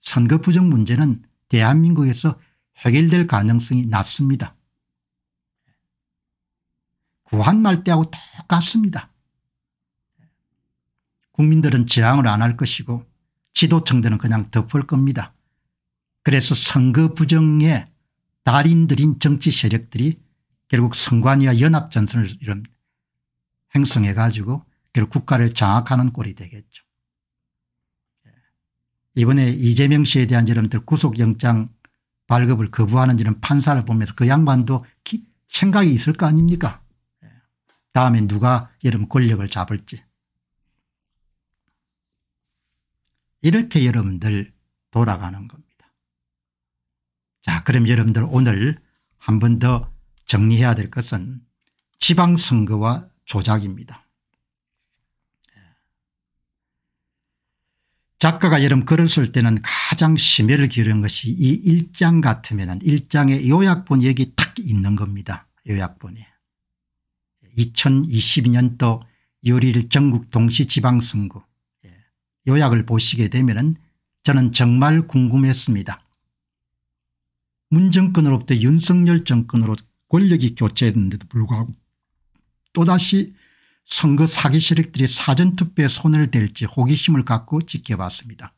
선거 부정 문제는 대한민국에서 해결될 가능성이 낮습니다. 구한말 때하고 똑같습니다. 국민들은 저항을 안 할 것이고 지도청들은 그냥 덮을 겁니다. 그래서 선거 부정의 달인들인 정치 세력들이 결국 선관위와 연합전선을 이런 행성해 가지고 결국 국가를 장악하는 꼴이 되겠죠. 이번에 이재명 씨에 대한 여러분들 구속영장 발급을 거부하는 이런 판사를 보면서 그 양반도 기, 생각이 있을 거 아닙니까 예. 다음에 누가 여러분 권력을 잡을지 이렇게 여러분들 돌아가는 겁니다. 자 그럼 여러분들 오늘 한 번 더 정리해야 될 것은 지방선거와 조작입니다. 작가가 여름 글을 쓸 때는 가장 심혈을 기울인 것이 이 일장 같으면 일장의 요약본 이 여기 딱 있는 겁니다. 요약본이. 2022년도 6 1일 전국 동시지방선거 예. 요약을 보시게 되면 은 저는 정말 궁금했습니다. 문 정권으로부터 윤석열 정권으로 권력이 교체했는데도 불구하고 또다시 선거 사기 세력들이 사전투표에 손을 댈지 호기심을 갖고 지켜봤습니다.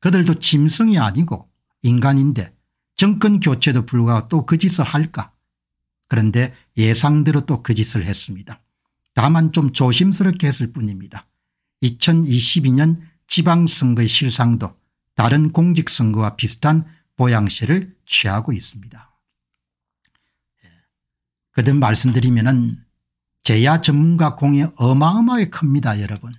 그들도 짐승이 아니고 인간인데 정권 교체도 불구하고 또 그 짓을 할까 그런데 예상대로 또 그 짓을 했습니다. 다만 좀 조심스럽게 했을 뿐입니다. 2022년 지방선거의 실상도 다른 공직선거와 비슷한 보양실을 취하고 있습니다. 그듭 말씀드리면 은 제야 전문가 공이 어마어마하게 큽니다 여러분.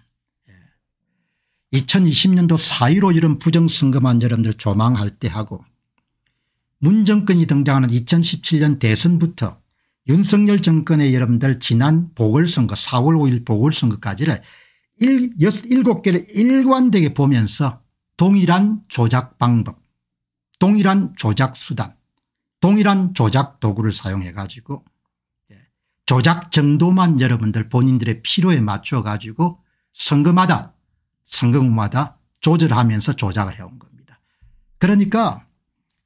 2020년도 4.15 이런 부정선거만 여러분들 조망할 때 하고 문정권이 등장하는 2017년 대선부터 윤석열 정권의 여러분들 지난 보궐선거 4월 5일 보궐선거까지를 1, 7개를 일관되게 보면서 동일한 조작 방법 동일한 조작 수단 동일한 조작 도구를 사용해 가지고 조작 정도만 여러분들 본인들의 필요에 맞춰 가지고 선거마다 선거마다 구 조절하면서 조작을 해온 겁니다. 그러니까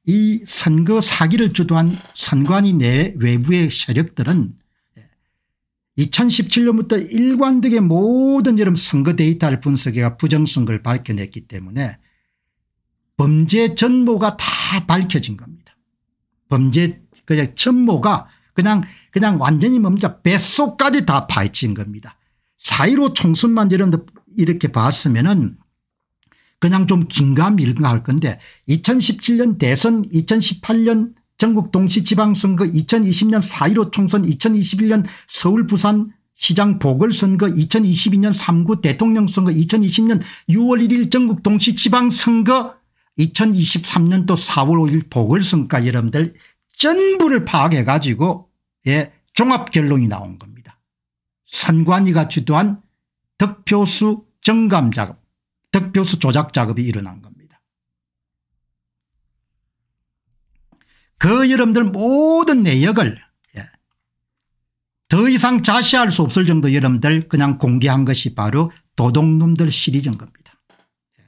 이 선거 사기를 주도한 선관위 내 외부의 세력들은 2017년부터 예, 일관되게 모든 여름 선거 데이터를 분석해가 부정선거를 밝혀냈기 때문에 범죄 전모가 다 밝혀진 겁니다. 범죄 그냥 전모가 그냥 그냥 완전히 뭡니까 뱃속까지 다 파헤친 겁니다. 사이로 총선만 이렇게 봤으면 은 그냥 좀 긴가 밀가 할 건데 2017년 대선 2018년 전국 동시 지방선거 2020년 사이로 총선 2021년 서울 부산 시장 보궐선거 2022년 3구 대통령선거 2020년 6월 1일 전국 동시 지방선거 2023년 또 4월 5일 보궐선거 여러분들 전부를 파악해 가지고 예, 종합 결론이 나온 겁니다. 산관위가 주도한 덕표수 정감 작업, 덕표수 조작 작업이 일어난 겁니다. 그 여러분들 모든 내역을 예, 더 이상 자시할 수 없을 정도 여러분들 그냥 공개한 것이 바로 도둑놈들 시리즈인 겁니다. 예.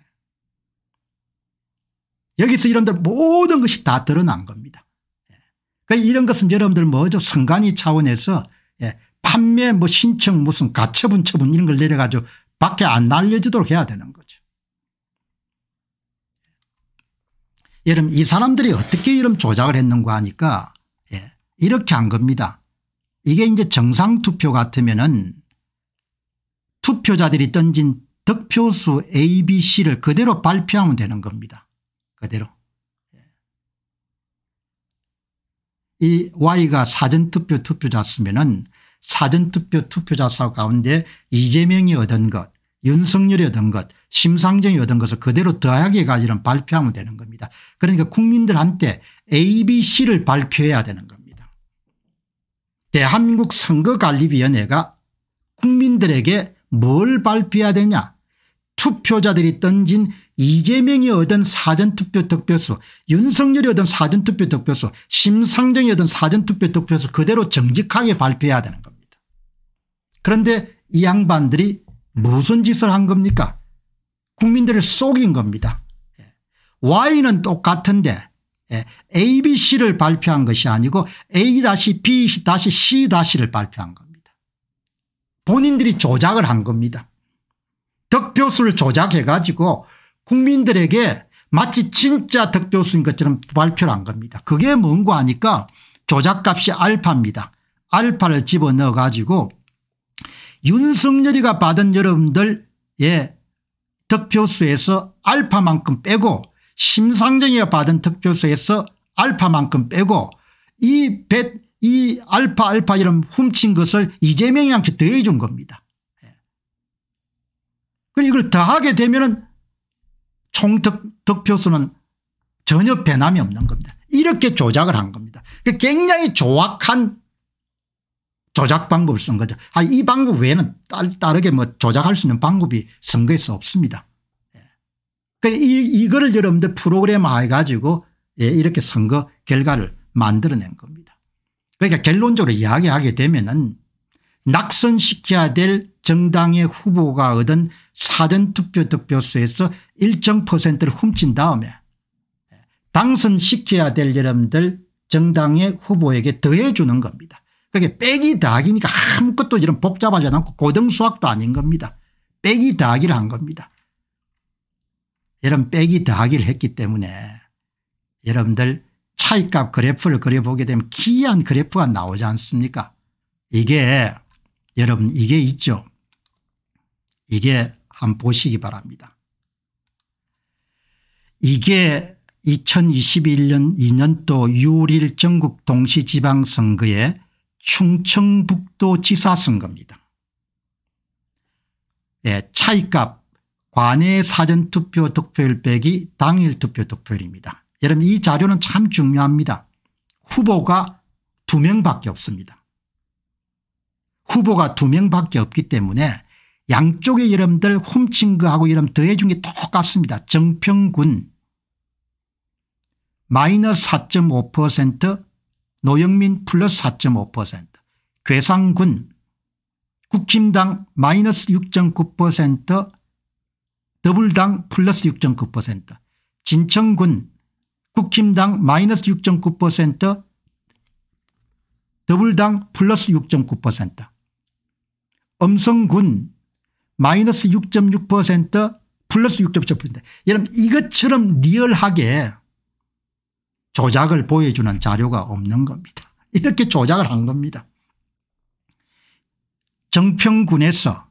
여기서 여러분들 모든 것이 다 드러난 겁니다. 그러니까 이런 것은 여러분들 뭐죠 선관위 차원에서 예, 판매 뭐 신청 무슨 가처분 처분 이런 걸 내려가지고 밖에 안 날려지도록 해야 되는 거죠. 여러분 이 사람들이 어떻게 이런 조작을 했는가 하니까 예, 이렇게 한 겁니다. 이게 이제 정상투표 같으면은 투표자들이 던진 득표수 A, B, C를 그대로 발표하면 되는 겁니다. 그대로. 이 Y가 사전투표 투표자 수면은 사전투표 투표자 사 가운데 이재명이 얻은 것 윤석열이 얻은 것 심상정이 얻은 것을 그대로 더하게 가지는 발표하면 되는 겁니다. 그러니까 국민들한테 A B C를 발표해야 되는 겁니다. 대한민국 선거관리위원회가 국민들에게 뭘 발표해야 되냐 투표자들이 던진 이재명이 얻은 사전투표 득표수 윤석열이 얻은 사전투표 득표수 심상정이 얻은 사전투표 득표수 그대로 정직하게 발표해야 되는 겁니다. 그런데 이 양반들이 무슨 짓을 한 겁니까 국민들을 속인 겁니다. 예. Y는 똑같은데 예, ABC를 발표한 것이 아니고 A-B-C-를 발표한 겁니다. 본인들이 조작을 한 겁니다. 득표수를 조작해 가지고 국민들에게 마치 진짜 득표수인 것처럼 발표를 한 겁니다. 그게 뭔고 하니까 조작값이 알파입니다. 알파를 집어넣어 가지고 윤석열이가 받은 여러분들의 득표수에서 알파만큼 빼고 심상정이가 받은 득표수에서 알파만큼 빼고 이 배, 이 알파 알파 이런 훔친 것을 이재명이한테 더해준 겁니다. 예. 그리고 이걸 더하게 되면 은총 득표수는 득 전혀 변함이 없는 겁니다. 이렇게 조작을 한 겁니다. 그 굉장히 조악한 조작 방법을 쓴 거죠. 아, 이 방법 외에는 따르게 뭐 조작할 수 있는 방법이 선거에서 없습니다. 예. 그 이, 이거를 여러분들 프로그램화 해가지고 예, 이렇게 선거 결과를 만들어낸 겁니다. 그러니까 결론적으로 이야기하게 되면은 낙선시켜야 될 정당의 후보가 얻은 사전투표 득표수에서 일정 퍼센트를 훔친 다음에 당선시켜야 될 여러분들 정당의 후보에게 더해 주는 겁니다. 그게 빼기 더하기니까 아무것도 이런 복잡하지 않고 고등수학도 아닌 겁니다. 빼기 더하기를 한 겁니다. 여러분 빼기 더하기를 했기 때문에 여러분들 차이값 그래프를 그려보게 되면 기이한 그래프가 나오지 않습니까 이게 여러분 이게 있죠. 이게 한번 보시기 바랍니다. 이게 2021년 2년도 6일 전국 동시지방선거의 충청북도 지사선거입니다. 예, 차이값 관외 사전투표 득표율 빼기 당일 투표 득표율입니다. 여러분 이 자료는 참 중요합니다. 후보가 두 명밖에 없습니다. 후보가 두 명밖에 없기 때문에 양쪽의 이름들 훔친 거하고 이름 더해준 게 똑같습니다. 정평군 마이너스 4.5% 노영민 플러스 4.5% 괴상군 국힘당 마이너스 6.9% 더블당 플러스 6.9% 진천군 국힘당 마이너스 6.9% 더블당 플러스 6.9% 엄성군 마이너스 6.6% 플러스 6.7% 여러분 이것처럼 리얼하게 조작을 보여주는 자료가 없는 겁니다. 이렇게 조작을 한 겁니다. 정평군에서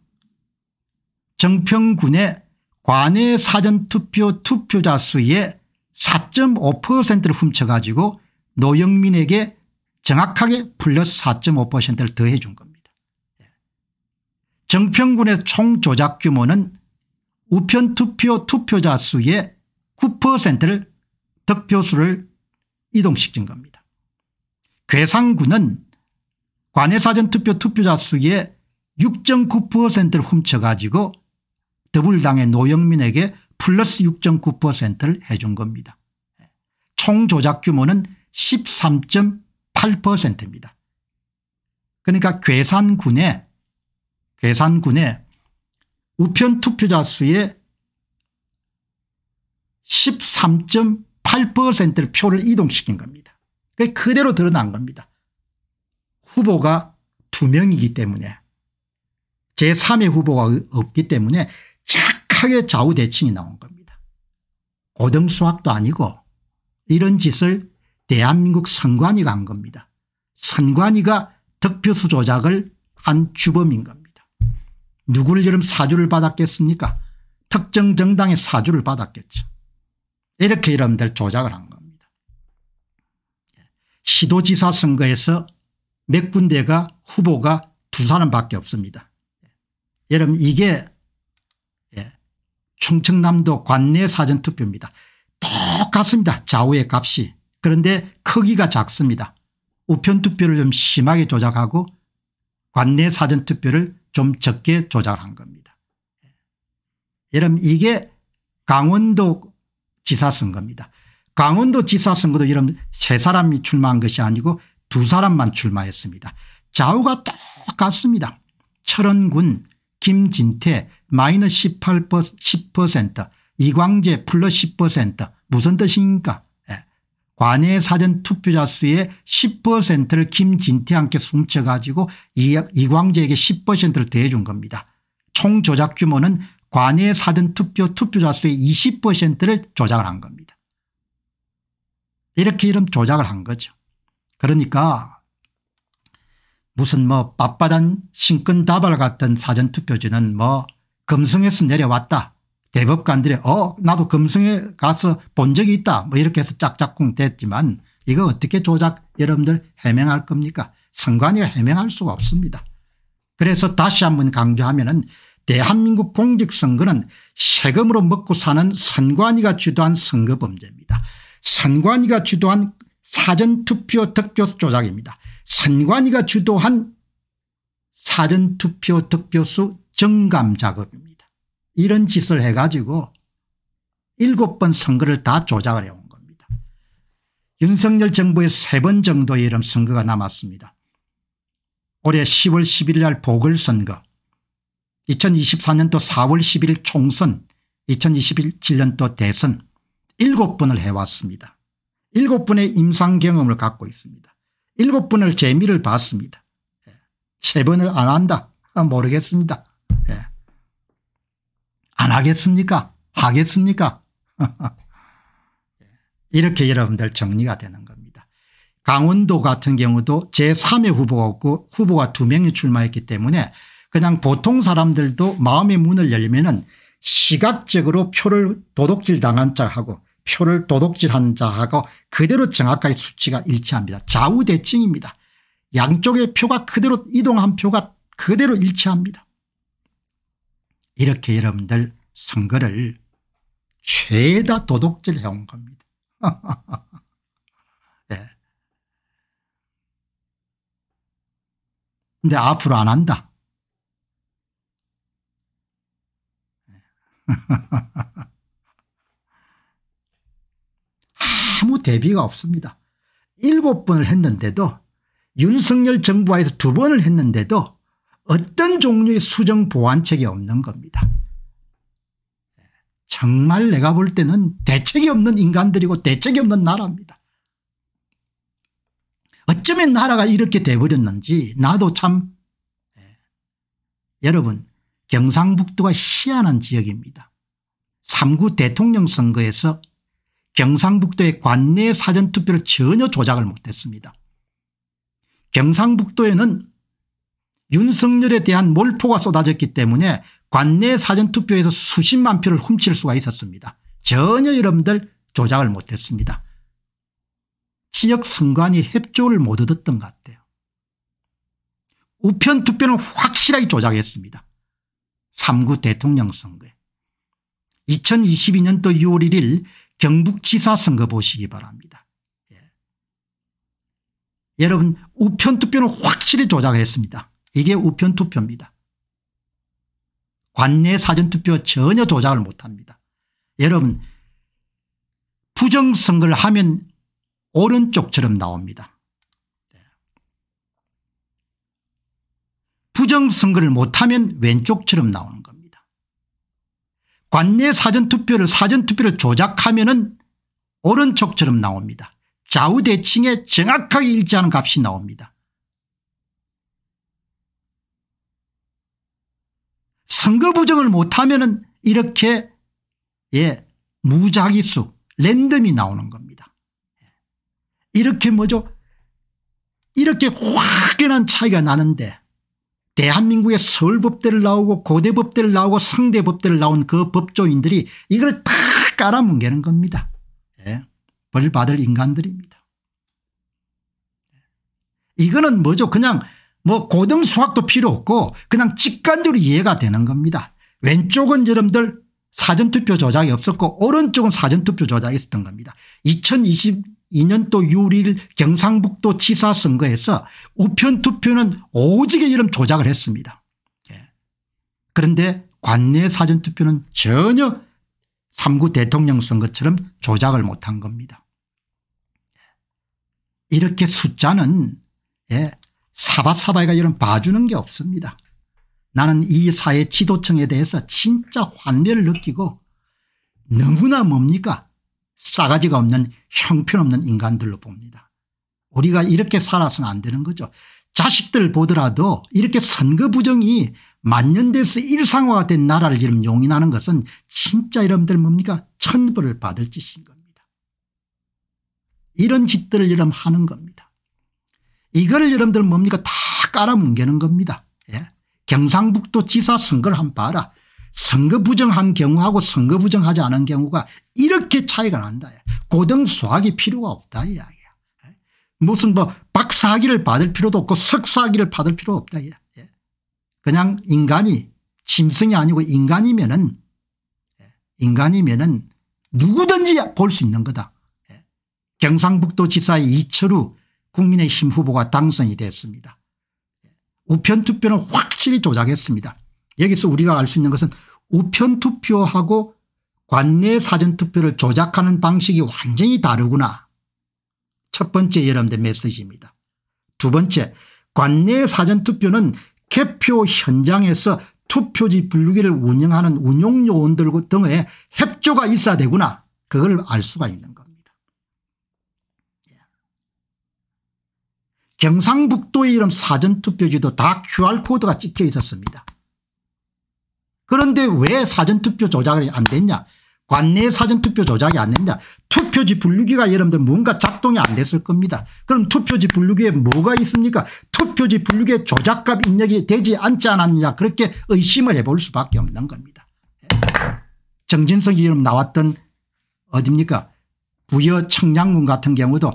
정평군의 관내 사전투표 투표자 수의 4.5%를 훔쳐가지고 노영민에게 정확하게 플러스 4.5%를 더해준 겁니다. 정평군의 총 조작 규모는 우편투표 투표자 수의 9%를 득표수를 이동시킨 겁니다. 괴상군은 관외사전투표 투표자 수의 6.9%를 훔쳐가지고 더불당의 노영민에게 플러스 6.9%를 해준 겁니다. 총 조작 규모는 13.8%입니다. 그러니까 괴산군의 괴산군의 우편 투표자 수의 13.8%를 표를 이동시킨 겁니다. 그대로 드러난 겁니다. 후보가 두명이기 때문에 제3의 후보가 없기 때문에 착하게 좌우대칭이 나온 겁니다. 고등수학도 아니고 이런 짓을 대한민국 선관위가 한 겁니다. 선관위가 득표수 조작을 한 주범인 겁니다. 누구를 이름 사주를 받았겠습니까 특정 정당의 사주를 받았겠죠. 이렇게 여러분들 조작을 한 겁니다. 시도지사 선거에서 몇 군데가 후보가 두 사람밖에 없습니다. 여러분 이게 예, 충청남도 관내 사전투표입니다. 똑같습니다. 좌우의 값이. 그런데 크기가 작습니다. 우편투표를 좀 심하게 조작하고 관내 사전투표를 좀 적게 조작한 겁니다. 예. 여러분 이게 강원도 지사선거입니다. 강원도 지사선거도 여러분 세 사람이 출마한 것이 아니고 두 사람만 출마했습니다. 좌우가 똑같습니다. 철원군 김진태 마이너스 18% 10% 이광재 플러스 10% 무슨 뜻입니까 관외 사전 투표자 수의 10%를 김진태한테 숨쳐 가지고 이광재에게 10%를 대해준 겁니다. 총 조작 규모는 관외 사전 투표 투표자 수의 20%를 조작을 한 겁니다. 이렇게 이런 조작을 한 거죠. 그러니까 무슨 뭐 빳빳한 신근 다발 같은 사전투표지는 뭐 금성에서 내려왔다 대법관들의 어 나도 금성에 가서 본 적이 있다 뭐 이렇게 해서 짝짝꿍 됐지만 이거 어떻게 조작 여러분들 해명할 겁니까 선관위가 해명할 수가 없습니다. 그래서 다시 한 번 강조하면 은 대한민국 공직선거는 세금으로 먹고 사는 선관위가 주도한 선거범죄입니다. 선관위가 주도한 사전투표 득표수 조작입니다. 선관위가 주도한 사전투표 득표수 정감 작업입니다. 이런 짓을 해가지고 일곱 번 선거를 다 조작을 해온 겁니다. 윤석열 정부의 세 번 정도의 이런 선거가 남았습니다. 올해 10월 11일 날 보궐선거 2024년도 4월 11일 총선 2027년도 대선 7번을 해왔습니다. 7분의 임상 경험을 갖고 있습니다. 7분을 재미를 봤습니다. 3번을 예, 안 한다. 아, 모르겠습니다. 안 하겠습니까? 하겠습니까? 이렇게 여러분들 정리가 되는 겁니다. 강원도 같은 경우도 제3의 후보가 없고 후보가 두 명이 출마했기 때문에 그냥 보통 사람들도 마음의 문을 열면은 시각적으로 표를 도둑질 당한 자하고 표를 도둑질한 자하고 그대로 정확하게 수치가 일치합니다. 좌우대칭입니다. 양쪽의 표가 그대로 이동한 표가 그대로 일치합니다. 이렇게 여러분들 선거를 죄다 도둑질해 온 겁니다. 예. 근데 앞으로 안 한다. 아무 대비가 없습니다. 일곱 번을 했는데도 윤석열 정부하에서 두 번을 했는데도 어떤 종류의 수정 보완책이 없는 겁니다. 정말 내가 볼 때는 대책이 없는 인간들이고 대책이 없는 나라입니다. 어쩌면 나라가 이렇게 돼버렸는지 나도 참 예. 여러분 경상북도가 희한한 지역입니다. 3구 대통령 선거에서 경상북도의 관내 사전투표를 전혀 조작을 못했습니다. 경상북도에는 윤석열에 대한 몰포가 쏟아졌기 때문에 관내 사전투표에서 수십만 표를 훔칠 수가 있었습니다. 전혀 여러분들 조작을 못했습니다. 지역 선관위 협조를 못 얻었던 것 같아요. 우편 투표는 확실하게 조작했습니다. 3구 대통령 선거에. 2022년도 6월 1일 경북지사 선거 보시기 바랍니다. 예. 여러분 우편 투표는 확실히 조작했습니다. 이게 우편 투표입니다. 관내 사전투표 전혀 조작을 못합니다. 여러분 부정선거를 하면 오른쪽처럼 나옵니다. 부정선거를 못하면 왼쪽처럼 나오는 겁니다. 관내 사전투표를 사전투표를 조작하면 은 오른쪽처럼 나옵니다. 좌우대칭에 정확하게 일치하는 값이 나옵니다. 선거 부정을 못하면 이렇게 예 무작위수 랜덤이 나오는 겁니다. 이렇게 뭐죠 이렇게 확연한 차이가 나는데 대한민국의 서울법대를 나오고 고대법대를 나오고 상대법대를 나온 그 법조인들이 이걸 다 깔아뭉개는 겁니다. 예. 벌 받을 인간들입니다. 예. 이거는 뭐죠 그냥 뭐 고등 수학도 필요 없고 그냥 직관적으로 이해가 되는 겁니다. 왼쪽은 여러분들 사전투표 조작이 없었고 오른쪽은 사전투표 조작이 있었던 겁니다. 2022년도 6일 경상북도 치사 선거에서 우편투표는 오지게 이름 조작을 했습니다. 예. 그런데 관내 사전투표는 전혀 3구 대통령 선거처럼 조작을 못한 겁니다. 이렇게 숫자는 예, 사바사바이가 이런 봐주는 게 없습니다. 나는 이 사회 지도층에 대해서 진짜 환멸을 느끼고 너무나 뭡니까 싸가지가 없는 형편없는 인간들로 봅니다. 우리가 이렇게 살아서는 안 되는 거죠. 자식들 보더라도 이렇게 선거 부정이 만년대에서 일상화가 된 나라를 이름 용인하는 것은 진짜 여러분들 뭡니까 천벌을 받을 짓인 겁니다. 이런 짓들을 이름 하는 겁니다. 이거를 여러분들 뭡니까 다 깔아뭉개는 겁니다. 예. 경상북도 지사 선거를 한번 봐라. 선거 부정한 경우하고 선거 부정하지 않은 경우가 이렇게 차이가 난다. 예? 고등 수학이 필요가 없다 이야기야. 예? 무슨 뭐 박사학위를 받을 필요도 없고 석사학위를 받을 필요 없다. 예. 그냥 인간이 짐승이 아니고 인간이면은 예? 인간이면은 누구든지 볼 수 있는 거다. 경상북도 지사의 이철우 국민의힘 후보가 당선이 됐습니다. 우편투표는 확실히 조작했습니다. 여기서 우리가 알 수 있는 것은 우편투표하고 관내 사전투표를 조작하는 방식이 완전히 다르구나. 첫 번째 여러분들 메시지입니다. 두 번째 관내 사전투표는 개표 현장에서 투표지 분류기를 운영하는 운용요원들 등의 협조가 있어야 되구나. 그걸 알 수가 있는 것. 경상북도의 이름 사전투표지도 다 QR코드가 찍혀 있었습니다. 그런데 왜 사전투표 조작이 안 됐냐 관내 사전투표 조작이 안 됐냐 투표지 분류기가 여러분들 뭔가 작동이 안 됐을 겁니다. 그럼 투표지 분류기에 뭐가 있습니까 투표지 분류기에 조작값 입력이 되지 않지 않았냐 그렇게 의심을 해볼 수밖에 없는 겁니다. 정진석이 이름 나왔던 어딥니까 부여 청량군 같은 경우도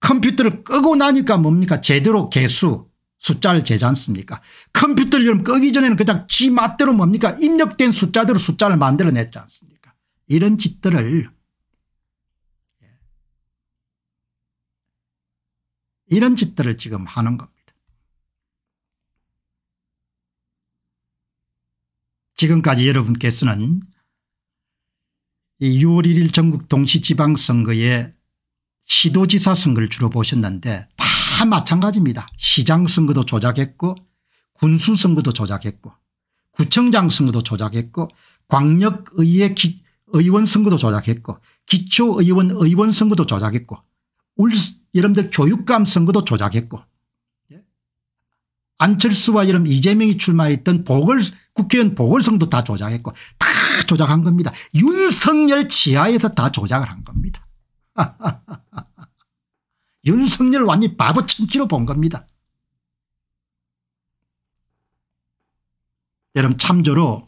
컴퓨터를 끄고 나니까 뭡니까 제대로 개수 숫자를 재지 않습니까 컴퓨터를 여러분 끄기 전에는 그냥 지 맛대로 뭡니까 입력된 숫자대로 숫자를 만들어냈지 않습니까 이런 짓들을 예. 이런 짓들을 지금 하는 겁니다. 지금까지 여러분께서는 이 6월 1일 전국 동시지방선거에 시도지사 선거를 주로 보셨는데 다 마찬가지입니다. 시장 선거도 조작했고 군수 선거도 조작했고 구청장 선거도 조작했고 광역의회 기, 의원 선거도 조작했고 기초의원 의원 선거도 조작했고 울, 여러분들 교육감 선거도 조작했고 예? 안철수와 여러 이재명이 출마했던 보궐 국회의원 보궐선거도 다 조작했고 다 조작한 겁니다. 윤석열 지하에서 다 조작을 한 겁니다. 윤석열 완이 바보 참기로 본 겁니다. 여러분 참조로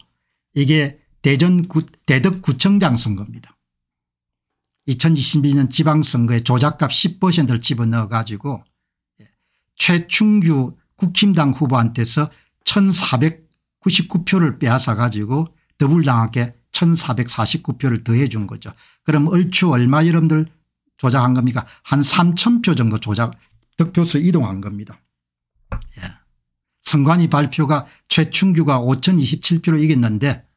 이게 대전 구, 대덕구청장 선거입니다. 2022년 지방선거에 조작값 10%를 집어넣어 가지고 최충규 국힘당 후보한테서 1499표를 빼앗아 가지고 더불당하게 1449표를 더해 준 거죠. 그럼 얼추 얼마 여러분들 조작한 겁니까 한 3천 표 정도 조작 득표수 이동한 겁니다. 예. 선관위 발표가 최충규가 5,027표로 이겼는데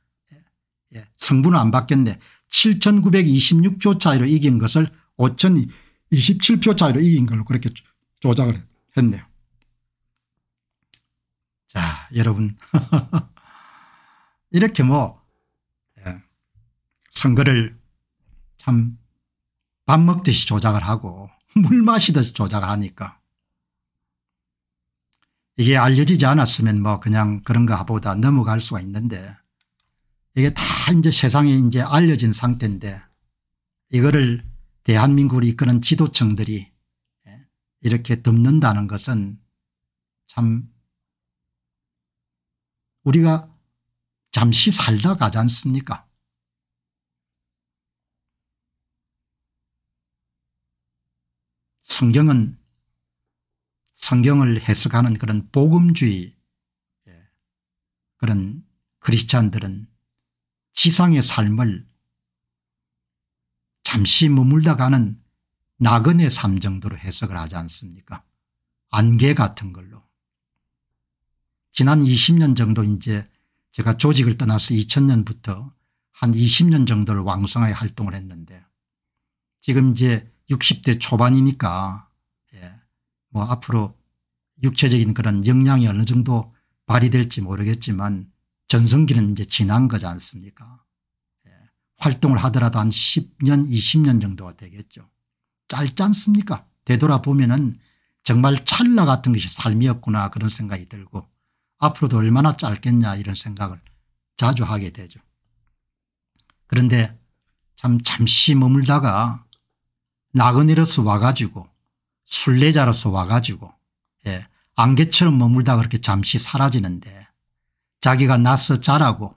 예. 성분은 안 바뀌었네. 7,926표 차이로 이긴 것을 5,027표 차이로 이긴 걸로 그렇게 조작을 했네요. 자 여러분 이렇게 뭐 예, 선거를 참밥 먹듯이 조작을 하고 물 마시듯이 조작을 하니까 이게 알려지지 않았으면 뭐 그냥 그런가 보다 넘어갈 수가 있는데 이게 다 이제 세상에 이제 알려진 상태인데 이거를 대한민국을 이끄는 지도층들이 예, 이렇게 덮는다는 것은 참 우리가 잠시 살다 가지 않습니까 성경은 성경을 해석하는 그런 복음주의 예, 그런 크리스찬들은 지상의 삶을 잠시 머물다 가는 나그네 삶 정도로 해석을 하지 않습니까 안개 같은 걸로 지난 20년 정도 이제 제가 조직을 떠나서 2000년부터 한 20년 정도를 왕성하게 활동을 했는데 지금 이제 60대 초반이니까 예. 뭐 앞으로 육체적인 그런 역량이 어느 정도 발휘될지 모르겠지만 전성기는 이제 지난 거지 않습니까 예. 활동을 하더라도 한 10년 20년 정도가 되겠죠. 짧지 않습니까 되돌아보면 은 정말 찰나 같은 것이 삶이었구나 그런 생각이 들고 앞으로도 얼마나 짧겠냐 이런 생각을 자주 하게 되죠. 그런데 참 잠시 머물다가 나그네로서 와가지고 순례자로서 와가지고 예, 안개처럼 머물다 그렇게 잠시 사라지는데 자기가 나서 자라고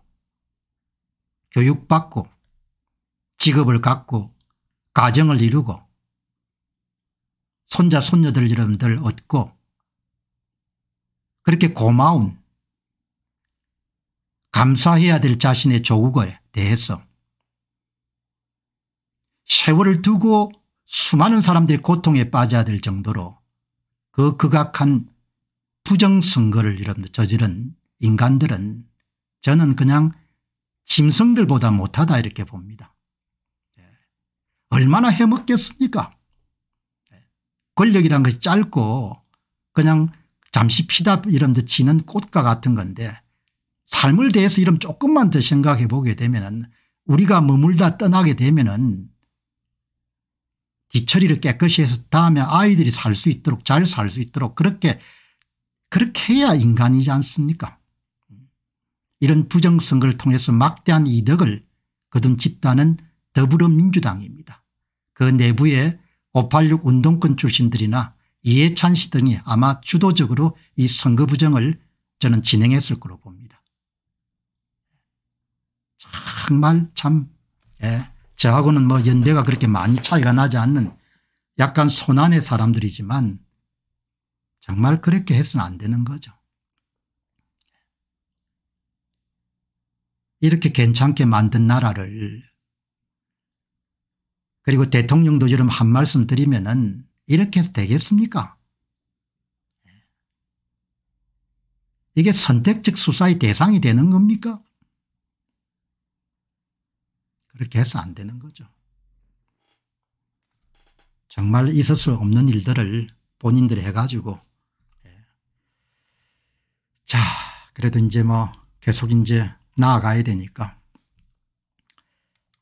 교육받고 직업을 갖고 가정을 이루고 손자 손녀들 여러분들 얻고 그렇게 고마운 감사해야 될 자신의 조국에 대해서 세월을 두고 수많은 사람들이 고통에 빠져야 될 정도로 그 극악한 부정선거를 여러분들 저지른 인간들은 저는 그냥 짐승들보다 못하다 이렇게 봅니다. 예. 얼마나 해먹겠습니까 예. 권력이란 것이 짧고 그냥 잠시 피다 이런 데 지는 꽃과 같은 건데 삶을 대해서 이런 조금만 더 생각해 보게 되면 우리가 머물다 떠나게 되면 은 뒤처리를 깨끗이 해서 다음에 아이들이 살 수 있도록 잘 살 수 있도록 그렇게 그렇게 해야 인간이지 않습니까 이런 부정선거를 통해서 막대한 이득을 거둔 집단은 더불어민주당입니다. 그 내부에 586 운동권 출신들이나 이해찬 씨 등이 아마 주도적으로 이 선거 부정을 저는 진행했을 거로 봅니다. 정말 참 예. 저하고는 뭐 연배가 그렇게 많이 차이가 나지 않는 약간 손안의 사람들이지만 정말 그렇게 해서는 안 되는 거죠. 이렇게 괜찮게 만든 나라를 그리고 대통령도 여런한 말씀 드리면 은 이렇게 해서 되겠습니까 이게 선택적 수사의 대상이 되는 겁니까 그렇게 해서 안 되는 거죠. 정말 있을 수 없는 일들을 본인들이 해가지고 예. 자 그래도 이제 뭐 계속 이제 나아가야 되니까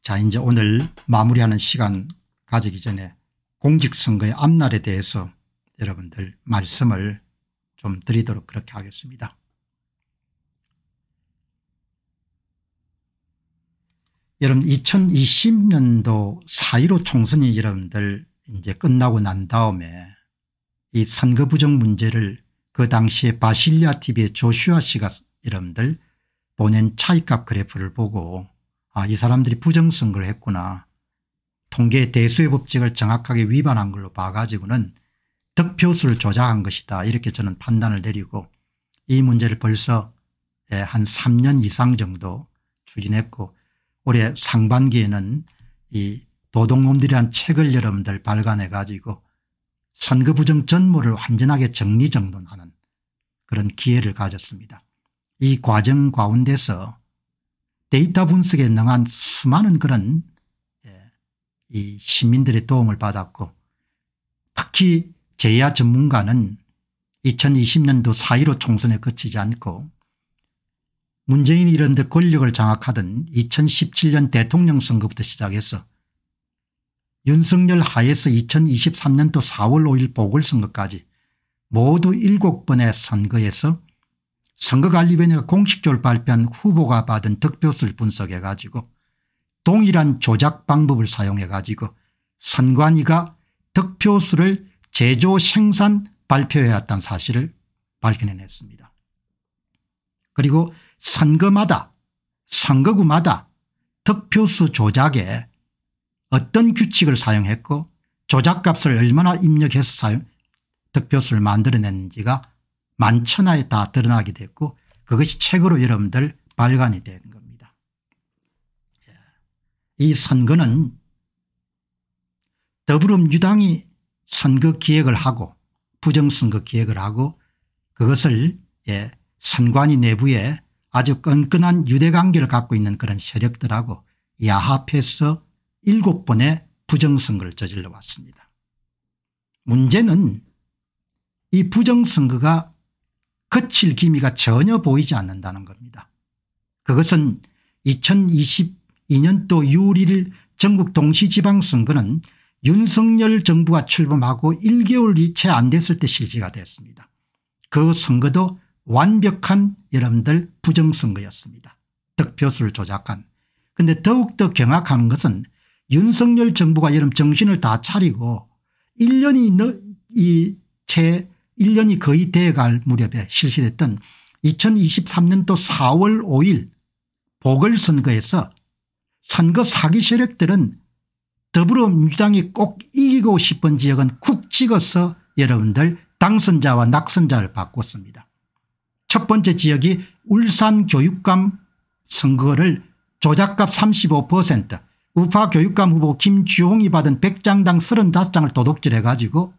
자 이제 오늘 마무리하는 시간 가지기 전에 공직선거의 앞날에 대해서 여러분들 말씀을 좀 드리도록 그렇게 하겠습니다. 여러분 2020년도 4.15 총선이 여러분들 이제 끝나고 난 다음에 이 선거 부정 문제를 그 당시에 바실리아 TV의 조슈아 씨가 여러분들 보낸 차이값 그래프를 보고 아 이 사람들이 부정선거를 했구나 통계 대수의 법칙을 정확하게 위반한 걸로 봐가지고는 득표수를 조작한 것이다 이렇게 저는 판단을 내리고 이 문제를 벌써 예, 한 3년 이상 정도 추진했고 올해 상반기에는 이 도둑놈들이란 책을 여러분들 발간해 가지고 선거 부정 전무를 완전하게 정리정돈하는 그런 기회를 가졌습니다. 이 과정 가운데서 데이터 분석에 능한 수많은 그런 예, 이 시민들의 도움을 받았고 특히 제야 전문가는 2020년도 4.15 총선에 거치지 않고 문재인이 이런 데 권력을 장악하던 2017년 대통령 선거부터 시작해서 윤석열 하에서 2023년도 4월 5일 보궐선거까지 모두 7번의 선거에서 선거관리위원회가 공식적으로 발표한 후보가 받은 득표수를 분석해 가지고 동일한 조작 방법을 사용해 가지고 선관위가 득표수를 제조 생산 발표해왔다는 사실을 발견해냈습니다. 그리고 선거마다 선거구마다 득표수 조작에 어떤 규칙을 사용했고 조작값을 얼마나 입력해서 사용 득표수를 만들어냈는지가 만천하에 다 드러나게 됐고 그것이 책으로 여러분들 발간이 된 겁니다. 예. 이 선거는 더불어민주당이 선거 기획을 하고 부정선거 기획을 하고 그것을 예, 선관위 내부에 아주 끈끈한 유대관계를 갖고 있는 그런 세력들하고 야합해서 일곱 번의 부정선거를 저질러 왔습니다. 문제는 이 부정선거가 거칠 기미가 전혀 보이지 않는다는 겁니다. 그것은 2022년도 6월 1일 전국 동시지방선거는 윤석열 정부가 출범하고 1개월이 채 안 됐을 때 실시가 됐습니다. 그 선거도 완벽한 여러분들 부정선거였습니다. 득표수를 조작한. 근데 더욱더 경악하 것은 윤석열 정부가 여러분 정신을 다 차리고 1년이 이채 1년이 거의 돼갈 무렵에 실시됐던 2023년도 4월 5일 보궐선거에서 선거 사기 세력들은 더불어민주당이 꼭 이기고 싶은 지역은 쿡 찍어서 여러분들 당선자와 낙선자를 바꿨습니다. 첫 번째 지역이 울산 교육감 선거를 조작값 35% 우파 교육감 후보 김주홍이 받은 100장당 35장을 도둑질해 가지고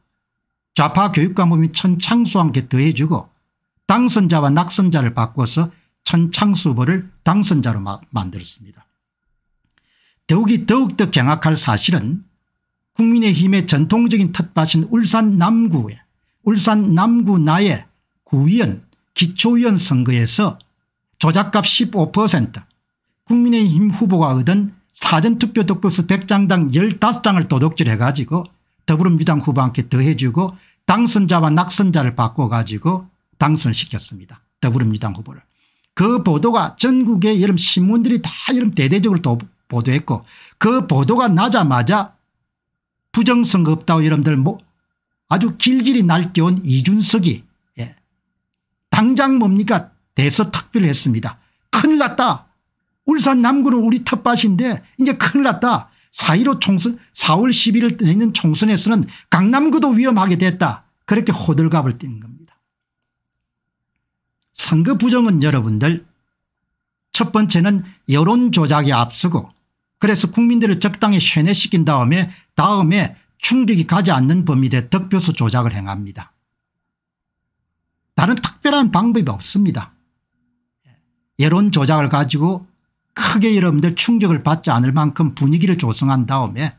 좌파 교육감 후보인 천창수 함께 더해주고 당선자와 낙선자를 바꿔서 천창수 후보를 당선자로 만들었습니다. 더욱이 더욱더 경악할 사실은 국민의힘의 전통적인 텃밭인 울산 남구에 울산 남구 나의 구의원 기초위원 선거에서 조작값 15% 국민의힘 후보가 얻은 사전투표 득표수 100장당 15장을 도둑질해 가지고 더불어민주당 후보한테 더해주고 당선자와 낙선자를 바꿔가지고 당선시켰습니다. 더불어민주당 후보를. 그 보도가 전국의 여름 신문들이 다 여름 대대적으로 도, 보도했고 그 보도가 나자마자 부정선거 없다고 여러분들 뭐 아주 길질이 날뛰온 이준석이 당장 뭡니까 대서특별 했습니다. 큰일 났다. 울산 남구는 우리 텃밭인데 이제 큰일 났다. 4.15 총선 4월 11일 내는 총선에서는 강남구도 위험하게 됐다. 그렇게 호들갑을 뛴 겁니다. 선거 부정은 여러분들 첫 번째는 여론 조작에 앞서고 그래서 국민들을 적당히 쇠뇌시킨 다음에 다음에 충격이 가지 않는 범위 대 득표수 조작을 행합니다. 다른 특별한 방법이 없습니다. 여론 조작을 가지고 크게 여러분들 충격을 받지 않을 만큼 분위기를 조성한 다음에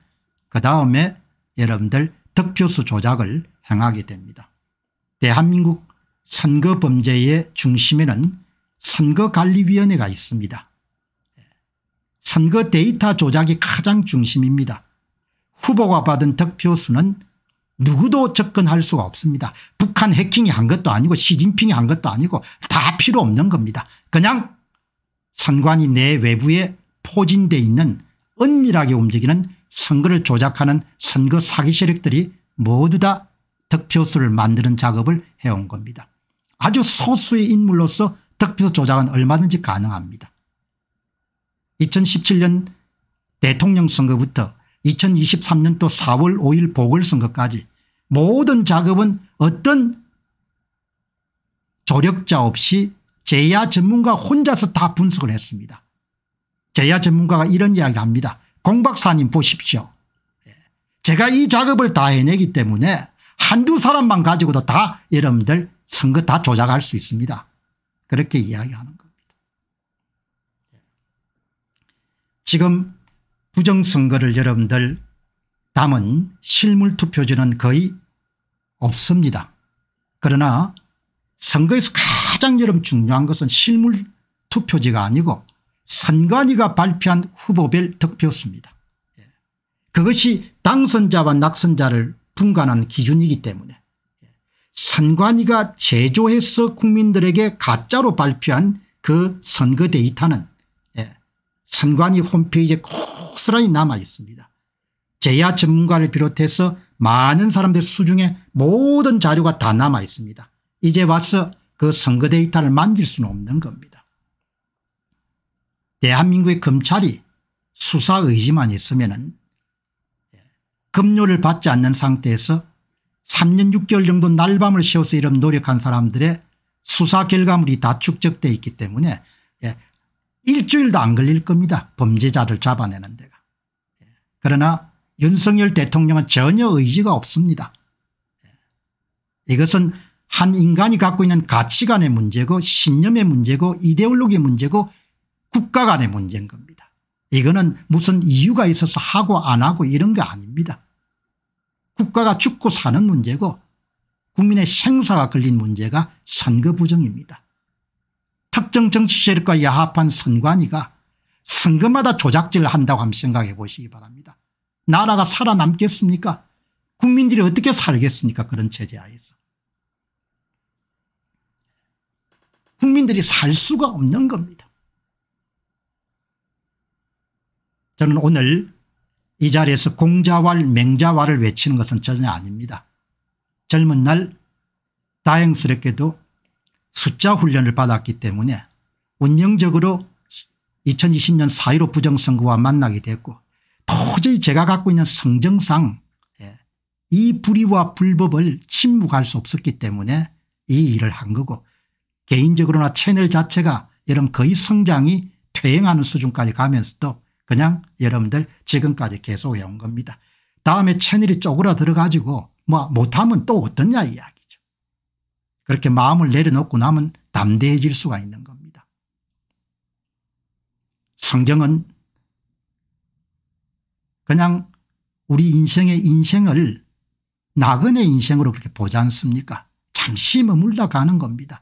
그 다음에 여러분들 득표수 조작을 행하게 됩니다. 대한민국 선거 범죄의 중심에는 선거관리위원회가 있습니다. 선거 데이터 조작이 가장 중심입니다. 후보가 받은 득표수는 누구도 접근할 수가 없습니다. 북한 해킹이 한 것도 아니고 시진핑이 한 것도 아니고 다 필요 없는 겁니다. 그냥 선관위 내 외부에 포진되어 있는 은밀하게 움직이는 선거를 조작하는 선거 사기 세력들이 모두 다 득표수를 만드는 작업을 해온 겁니다. 아주 소수의 인물로서 득표 조작은 얼마든지 가능합니다. 2017년 대통령 선거부터 2023년도 4월 5일 보궐선거까지 모든 작업은 어떤 조력자 없이 제야 전문가 혼자서 다 분석을 했습니다. 제야 전문가가 이런 이야기를 합니다. 공 박사님 보십시오. 예. 제가 이 작업을 다 해내기 때문에 한두 사람만 가지고도 다 여러분들 선거 다 조작할 수 있습니다. 그렇게 이야기하는 겁니다. 예. 지금 부정선거를 여러분들 담은 실물투표지는 거의 없습니다. 그러나 선거에서 가장 여러분 중요한 것은 실물투표지가 아니고 선관위가 발표한 후보별 득표수입니다. 예. 그것이 당선자와 낙선자를 분간하 기준이기 때문에 예. 선관위가 제조해서 국민들에게 가짜로 발표한 그 선거 데이터는 예. 선관위 홈페이지에 고스이 남아있습니다. 제야 전문가를 비롯해서 많은 사람들 수중에 모든 자료가 다 남아있습니다. 이제 와서 그 선거 데이터를 만질 수는 없는 겁니다. 대한민국의 검찰이 수사 의지만 있으면 급료를 받지 않는 상태에서 3년 6개월 정도 날밤을 쉬어서 이런 노력한 사람들의 수사 결과물이 다축적되어 있기 때문에 일주일도 안 걸릴 겁니다. 범죄자를 잡아내는 데가. 예. 그러나 윤석열 대통령은 전혀 의지가 없습니다. 예. 이것은 한 인간이 갖고 있는 가치관의 문제고 신념의 문제고 이데올로기의 문제고 국가 간의 문제인 겁니다. 이거는 무슨 이유가 있어서 하고 안 하고 이런 게 아닙니다. 국가가 죽고 사는 문제고 국민의 생사가 걸린 문제가 선거 부정입니다. 특정 정치 세력과 야합한 선관위가 선거마다 조작질을 한다고 한번 생각해 보시기 바랍니다. 나라가 살아남겠습니까 국민들이 어떻게 살겠습니까 그런 체제 하에서. 국민들이 살 수가 없는 겁니다. 저는 오늘 이 자리에서 공자왈 맹자왈을 외치는 것은 전혀 아닙니다. 젊은 날 다행스럽게도 숫자 훈련을 받았기 때문에 운명적으로 2020년 4.15 부정선거와 만나게 됐고 도저히 제가 갖고 있는 성정상 예, 이 불의와 불법을 침묵할 수 없었기 때문에 이 일을 한 거고 개인적으로나 채널 자체가 여러분 거의 성장이 퇴행하는 수준까지 가면서도 그냥 여러분들 지금까지 계속 해온 겁니다. 다음에 채널이 쪼그라들어 가지고 뭐 못하면 또어떻냐 이야기. 그렇게 마음을 내려놓고 나면 담대해질 수가 있는 겁니다. 성경은 그냥 우리 인생의 인생을 낙은의 인생으로 그렇게 보지 않습니까 잠시 머물다 가는 겁니다.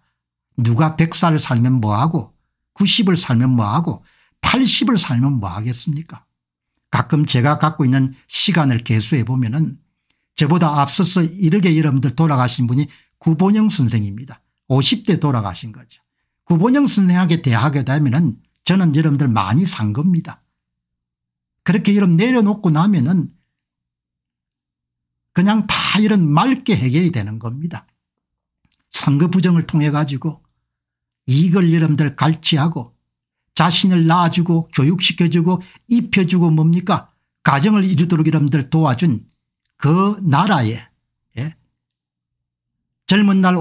누가 100살을 살면 뭐하고 90을 살면 뭐하고 80을 살면 뭐하겠습니까 가끔 제가 갖고 있는 시간을 계수해 보면 은 저보다 앞서서 이렇게 여러분들 돌아가신 분이 구본영 선생입니다. 50대 돌아가신 거죠. 구본영 선생에게 대하게 되면 저는 여러분들 많이 산 겁니다. 그렇게 이런 내려놓고 나면 은 그냥 다 이런 맑게 해결이 되는 겁니다. 선거 부정을 통해 가지고 이익을 여러분들 갈취하고 자신을 낳아주고 교육시켜주고 입혀주고 뭡니까 가정을 이루도록 여러분들 도와준 그 나라에 젊은 날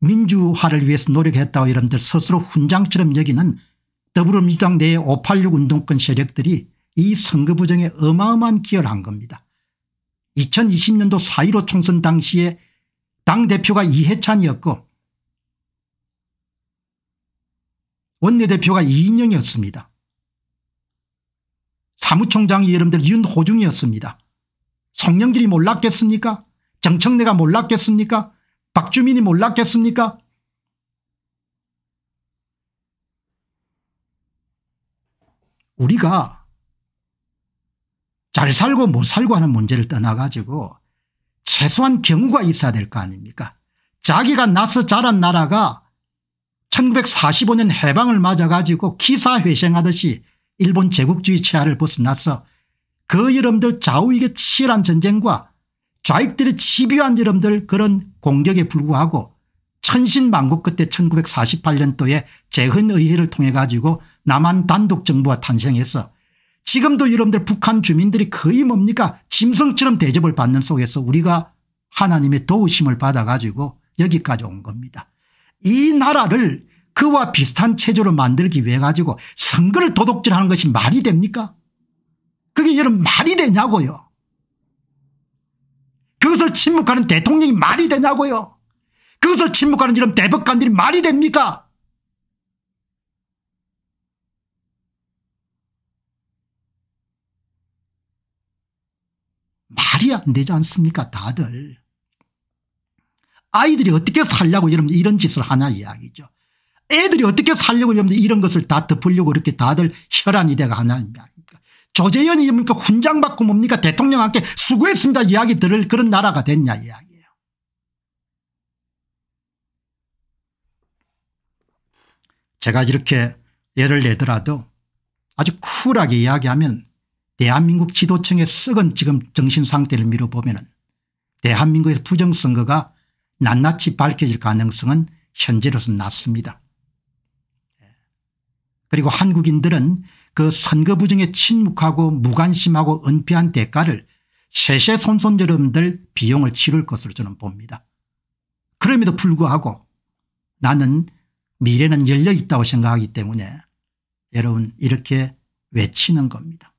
민주화를 위해서 노력했다고 여러분들 스스로 훈장처럼 여기는 더불어민주당 내의 586 운동권 세력들이 이 선거 부정에 어마어마한 기여를 한 겁니다. 2020년도 4.15 총선 당시에 당대표가 이해찬이었고 원내대표가 이인영이었습니다. 사무총장이 여러분들 윤호중이었습니다. 송영길이 몰랐겠습니까 정청래가 몰랐겠습니까 박주민이 몰랐겠습니까? 우리가 잘 살고 못 살고 하는 문제를 떠나가지고 최소한 경우가 있어야 될 거 아닙니까 자기가 나서 자란 나라가 1945년 해방을 맞아가지고 기사회생하듯이 일본 제국주의 체하를 벗어나서 그 여러분들 좌우익의 치열한 전쟁과 좌익들이 집요한 여러분들 그런 공격에 불구하고 천신만고 끝에 1948년도에 재헌의회를 통해 가지고 남한 단독정부가 탄생해서 지금도 여러분들 북한 주민들이 거의 뭡니까 짐승처럼 대접을 받는 속에서 우리가 하나님의 도우심을 받아 가지고 여기까지 온 겁니다. 이 나라를 그와 비슷한 체조로 만들기 위해 가지고 선거를 도둑질하는 것이 말이 됩니까 그게 여러분 말이 되냐고요. 그것을 침묵하는 대통령이 말이 되냐고요. 그것을 침묵하는 이런 대법관들이 말이 됩니까? 말이 안 되지 않습니까 다들. 아이들이 어떻게 살려고 여러분 이런 짓을 하냐 이야기죠. 애들이 어떻게 살려고 여러분 이런 것을 다 덮으려고 이렇게 다들 혈안이 돼가 하냐 이야기. 조재현이 뭡니까 훈장 받고 뭡니까 대통령한테 수고했습니다 이야기 들을 그런 나라가 됐냐 이야기예요. 제가 이렇게 예를 내더라도 아주 쿨하게 이야기하면 대한민국 지도층의 썩은 지금 정신상태를 미뤄보면 대한민국의 부정선거가 낱낱이 밝혀질 가능성은 현재로서 는 낮습니다. 예. 그리고 한국인들은 그 선거 부정에 침묵하고 무관심하고 은폐한 대가를 세세 손손 여러분들 비용을 치를 것으로 저는 봅니다. 그럼에도 불구하고 나는 미래는 열려 있다고 생각하기 때문에 여러분 이렇게 외치는 겁니다.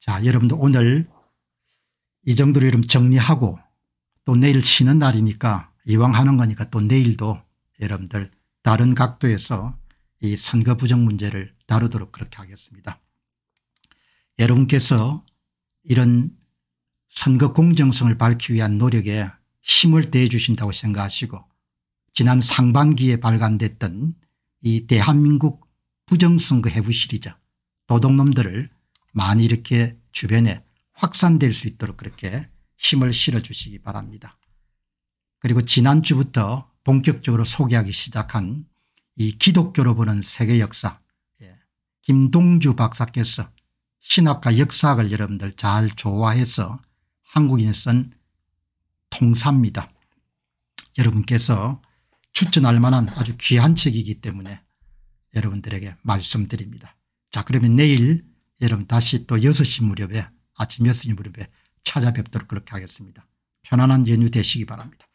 자여러분들 오늘 이 정도로 여러분 정리하고 또 내일 쉬는 날이니까 이왕 하는 거니까 또 내일도 여러분들 다른 각도에서 이 선거 부정 문제를 다루도록 그렇게 하겠습니다. 여러분께서 이런 선거 공정성을 밝히 위한 노력에 힘을 대주신다고 생각하시고 지난 상반기에 발간됐던 이 대한민국 부정선거 해부 시리즈 도둑놈들을 많이 이렇게 주변에 확산될 수 있도록 그렇게 힘을 실어주시기 바랍니다. 그리고 지난주부터 본격적으로 소개하기 시작한 이 기독교로 보는 세계 역사 예. 김동주 박사께서 신학과 역사학을 여러분들 잘 좋아해서 한국인에 쓴 통사입니다. 여러분께서 추천할 만한 아주 귀한 책이기 때문에 여러분들에게 말씀드립니다. 자 그러면 내일 여러분 다시 또 6시 무렵에 아침 6시 무렵에 찾아뵙도록 그렇게 하겠습니다. 편안한 연휴 되시기 바랍니다.